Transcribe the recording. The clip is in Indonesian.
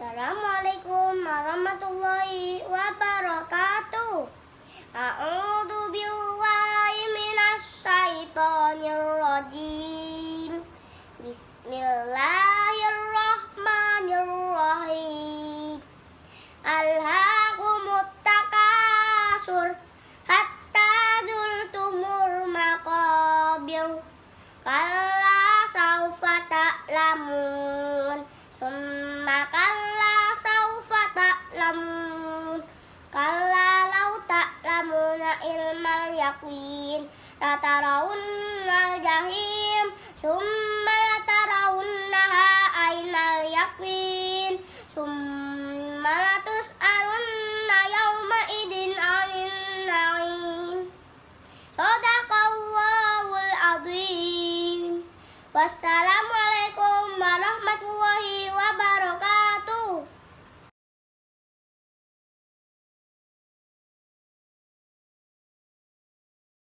Assalamualaikum warahmatullahi wabarakatuh. A'udzu billahi minasy syaithanir rajim. Bismillahirrahmanirrahim. Alhaakumut takasur hatta zultumul maqabir. Kalla saufa ta'lamun. Summa ilmal yakin Latarawunnal jahim Summa latarawunnaha ainal yakin Summa latus alunna yawma idin alin na'im Sadaqallahul azim Wassalamualaikum